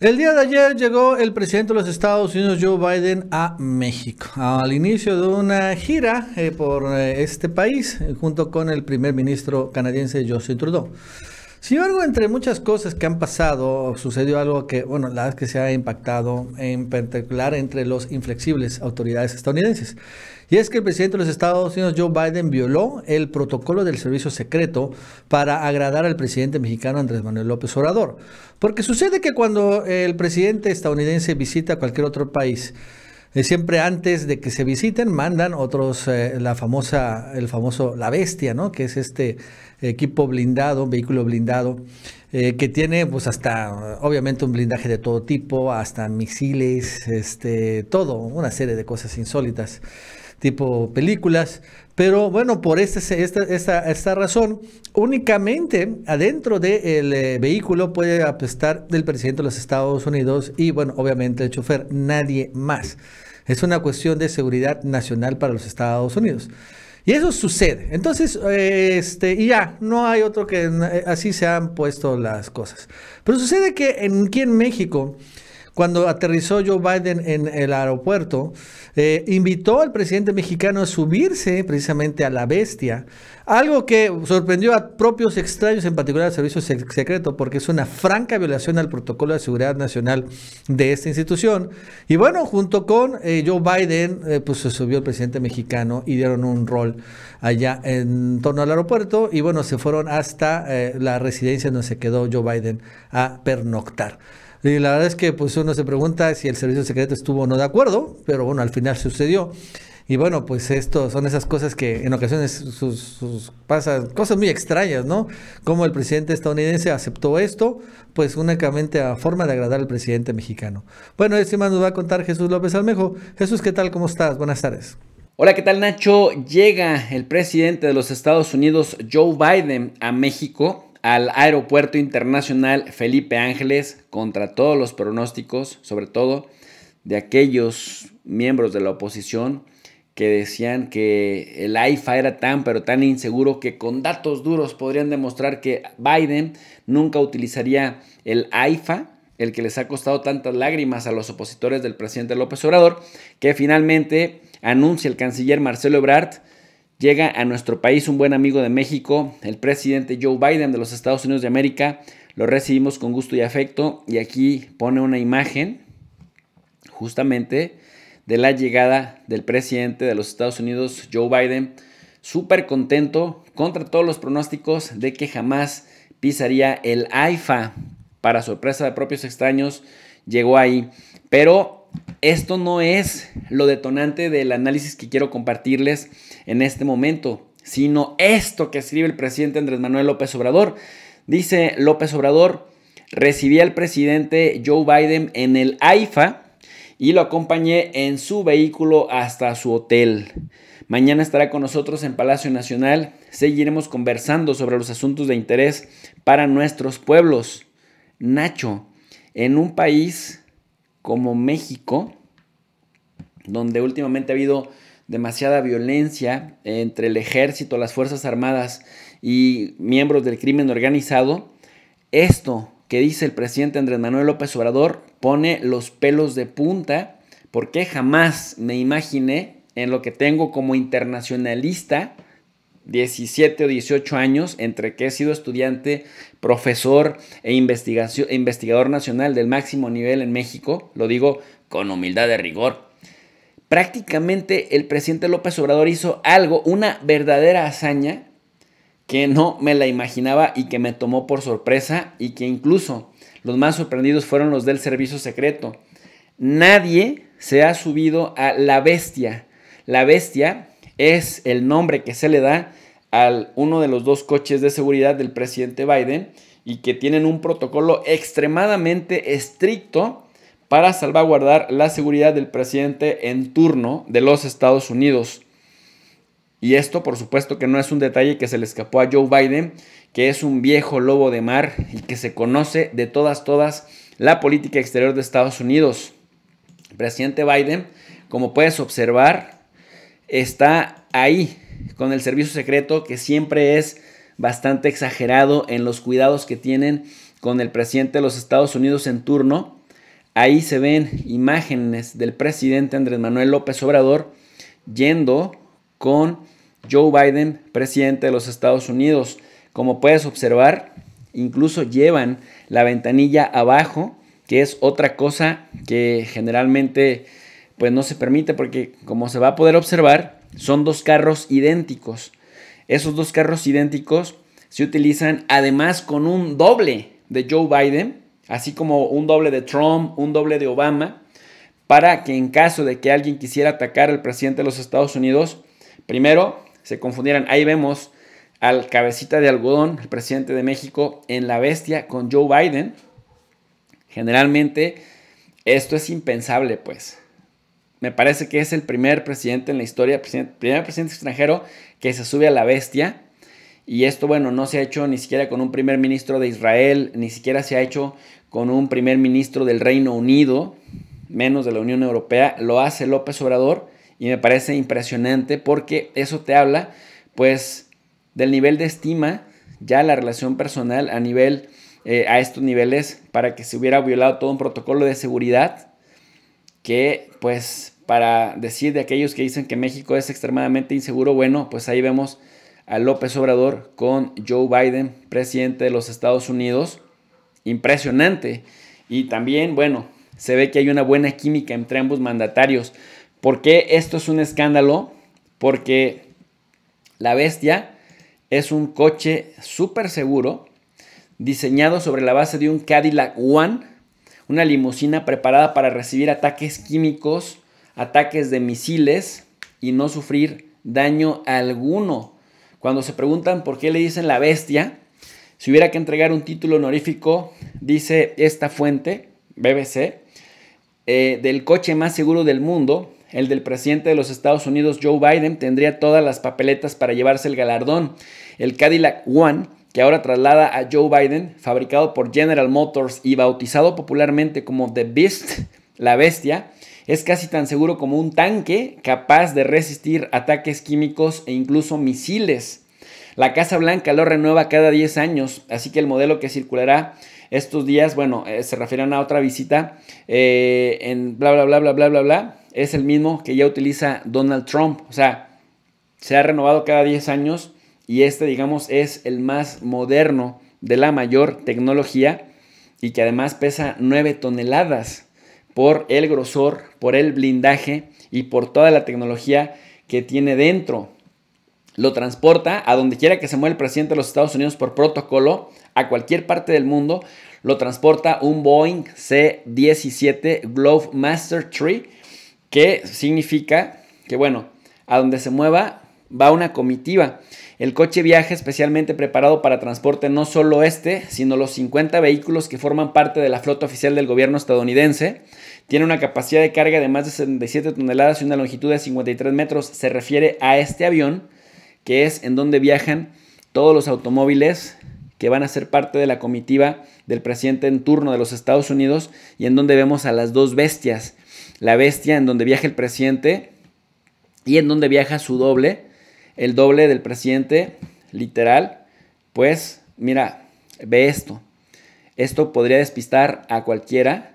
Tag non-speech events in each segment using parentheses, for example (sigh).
El día de ayer llegó el presidente de los Estados Unidos, Joe Biden, a México, al inicio de una gira eh, por eh, este país, junto con el primer ministro canadiense, Justin Trudeau. Sin embargo, entre muchas cosas que han pasado, sucedió algo que, bueno, la que se ha impactado, en particular entre los inflexibles autoridades estadounidenses. Y es que el presidente de los Estados Unidos, Joe Biden, violó el protocolo del servicio secreto para agradar al presidente mexicano Andrés Manuel López Obrador. Porque sucede que cuando el presidente estadounidense visita cualquier otro país, eh, siempre antes de que se visiten mandan otros, eh, la famosa, el famoso, la bestia, ¿no? Que es este equipo blindado, vehículo blindado, eh, que tiene pues hasta, obviamente, un blindaje de todo tipo, hasta misiles, este, todo, una serie de cosas insólitas tipo películas, pero bueno, por este, esta, razón, únicamente adentro del eh, vehículo puede apestar el presidente de los Estados Unidos y bueno, obviamente el chofer, nadie más. Es una cuestión de seguridad nacional para los Estados Unidos. Y eso sucede. Entonces, este, y ya, no hay otro que eh, así se han puesto las cosas. Pero sucede que aquí en México, cuando aterrizó Joe Biden en el aeropuerto, eh, invitó al presidente mexicano a subirse precisamente a la bestia, algo que sorprendió a propios extraños, en particular al servicio secreto, porque es una franca violación al protocolo de seguridad nacional de esta institución. Y bueno, junto con eh, Joe Biden, eh, pues se subió el presidente mexicano y dieron un rol allá en torno al aeropuerto y bueno, se fueron hasta la residencia donde se quedó Joe Biden a pernoctar. Y la verdad es que pues uno se pregunta si el servicio secreto estuvo o no de acuerdo, pero bueno, al final sucedió. Y bueno, pues esto son esas cosas que en ocasiones sus, pasan, cosas muy extrañas, ¿no? Como el presidente estadounidense aceptó esto, pues únicamente a forma de agradar al presidente mexicano. Bueno, encima nos va a contar Jesús López Almejo. Jesús, ¿qué tal? ¿Cómo estás? Buenas tardes. Hola, ¿qué tal Nacho? Llega el presidente de los Estados Unidos, Joe Biden, a México al Aeropuerto Internacional Felipe Ángeles contra todos los pronósticos, sobre todo de aquellos miembros de la oposición que decían que el AIFA era tan pero tan inseguro que con datos duros podrían demostrar que Biden nunca utilizaría el AIFA, el que les ha costado tantas lágrimas a los opositores del presidente López Obrador, que finalmente anuncia el canciller Marcelo Ebrard Llega a nuestro país un buen amigo de México, el presidente Joe Biden de los Estados Unidos de América. Lo recibimos con gusto y afecto y aquí pone una imagen justamente de la llegada del presidente de los Estados Unidos, Joe Biden, súper contento contra todos los pronósticos de que jamás pisaría el AIFA. Para sorpresa de propios extraños, llegó ahí. Pero esto no es lo detonante del análisis que quiero compartirles en este momento, sino esto que escribe el presidente Andrés Manuel López Obrador. Dice López Obrador, recibí al presidente Joe Biden en el AIFA y lo acompañé en su vehículo hasta su hotel. Mañana estará con nosotros en Palacio Nacional. Seguiremos conversando sobre los asuntos de interés para nuestros pueblos. Nacho, en un país como México, donde últimamente ha habido demasiada violencia entre el ejército, las Fuerzas Armadas y miembros del crimen organizado, esto que dice el presidente Andrés Manuel López Obrador pone los pelos de punta porque jamás me imaginé en lo que tengo como internacionalista 17 o 18 años, entre que he sido estudiante, profesor e investigador nacional del máximo nivel en México, lo digo con humildad de rigor. Prácticamente el presidente López Obrador hizo algo, una verdadera hazaña que no me la imaginaba y que me tomó por sorpresa y que incluso los más sorprendidos fueron los del servicio secreto. Nadie se ha subido a la bestia. La bestia es el nombre que se le da a uno de los dos coches de seguridad del presidente Biden y que tienen un protocolo extremadamente estricto para salvaguardar la seguridad del presidente en turno de los Estados Unidos. Y esto por supuesto que no es un detalle que se le escapó a Joe Biden, que es un viejo lobo de mar y que se conoce de todas, todas la política exterior de Estados Unidos. presidente Biden, como puedes observar, está ahí con el servicio secreto que siempre es bastante exagerado en los cuidados que tienen con el presidente de los Estados Unidos en turno. Ahí se ven imágenes del presidente Andrés Manuel López Obrador yendo con Joe Biden, presidente de los Estados Unidos. Como puedes observar, incluso llevan la ventanilla abajo, que es otra cosa que generalmente pues no se permite porque como se va a poder observar, son dos carros idénticos. Esos dos carros idénticos se utilizan además con un doble de Joe Biden, así como un doble de Trump, un doble de Obama, para que en caso de que alguien quisiera atacar al presidente de los Estados Unidos, primero se confundieran. Ahí vemos al cabecita de algodón, el presidente de México, en la bestia con Joe Biden. Generalmente esto es impensable, pues. Me parece que es el primer presidente en la historia, primer presidente extranjero que se sube a la bestia. Y esto, bueno, no se ha hecho ni siquiera con un primer ministro de Israel, ni siquiera se ha hecho con un primer ministro del Reino Unido, menos de la Unión Europea. Lo hace López Obrador y me parece impresionante porque eso te habla, pues, del nivel de estima, ya la relación personal a nivel, eh, a estos niveles, para que se hubiera violado todo un protocolo de seguridad que pues para decir de aquellos que dicen que México es extremadamente inseguro, bueno, pues ahí vemos a López Obrador con Joe Biden, presidente de los Estados Unidos. Impresionante. Y también, bueno, se ve que hay una buena química entre ambos mandatarios. ¿Por qué esto es un escándalo? Porque la bestia es un coche súper seguro, diseñado sobre la base de un Cadillac One una limusina preparada para recibir ataques químicos, ataques de misiles y no sufrir daño alguno. Cuando se preguntan por qué le dicen la bestia, si hubiera que entregar un título honorífico, dice esta fuente, BBC, eh, del coche más seguro del mundo, el del presidente de los Estados Unidos, Joe Biden, tendría todas las papeletas para llevarse el galardón. El Cadillac One que ahora traslada a Joe Biden, fabricado por General Motors y bautizado popularmente como The Beast, (laughs) la bestia, es casi tan seguro como un tanque capaz de resistir ataques químicos e incluso misiles. La Casa Blanca lo renueva cada 10 años, así que el modelo que circulará estos días, bueno, eh, se refieren a otra visita eh, en bla, bla, bla, bla, bla, bla, bla, es el mismo que ya utiliza Donald Trump. O sea, se ha renovado cada 10 años y este, digamos, es el más moderno de la mayor tecnología y que además pesa 9 toneladas por el grosor, por el blindaje y por toda la tecnología que tiene dentro. Lo transporta a donde quiera que se mueva el presidente de los Estados Unidos por protocolo, a cualquier parte del mundo. Lo transporta un Boeing C-17 Glove Master Tree. que significa que, bueno, a donde se mueva va una comitiva. El coche viaja especialmente preparado para transporte no solo este, sino los 50 vehículos que forman parte de la flota oficial del gobierno estadounidense. Tiene una capacidad de carga de más de 77 toneladas y una longitud de 53 metros. Se refiere a este avión, que es en donde viajan todos los automóviles que van a ser parte de la comitiva del presidente en turno de los Estados Unidos y en donde vemos a las dos bestias. La bestia en donde viaja el presidente y en donde viaja su doble, el doble del presidente, literal, pues mira, ve esto. Esto podría despistar a cualquiera,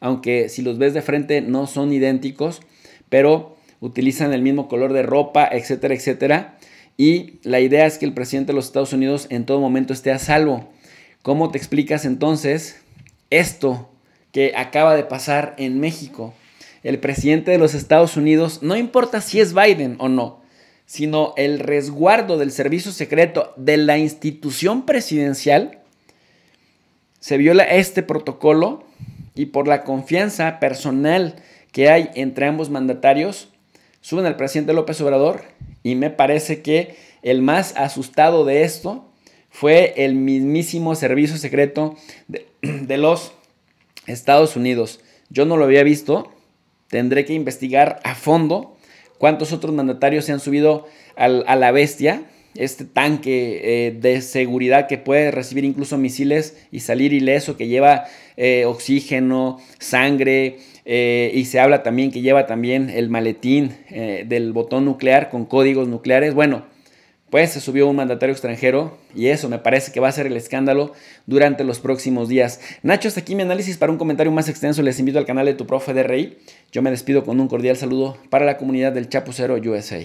aunque si los ves de frente no son idénticos, pero utilizan el mismo color de ropa, etcétera, etcétera. Y la idea es que el presidente de los Estados Unidos en todo momento esté a salvo. ¿Cómo te explicas entonces esto que acaba de pasar en México? El presidente de los Estados Unidos, no importa si es Biden o no, sino el resguardo del servicio secreto de la institución presidencial, se viola este protocolo y por la confianza personal que hay entre ambos mandatarios, suben al presidente López Obrador y me parece que el más asustado de esto fue el mismísimo servicio secreto de, (clears throat) de los Estados Unidos. Yo no lo había visto, tendré que investigar a fondo ¿Cuántos otros mandatarios se han subido a la bestia? Este tanque eh, de seguridad que puede recibir incluso misiles y salir ileso, que lleva eh, oxígeno, sangre, eh, y se habla también que lleva también el maletín del botón nuclear con códigos nucleares. Bueno, pues se subió un mandatario extranjero y eso me parece que va a ser el escándalo durante los próximos días. Nacho, hasta aquí mi análisis. Para un comentario más extenso les invito al canal de tu profe de Rey. Yo me despido con un cordial saludo para la comunidad del Chapucero USA.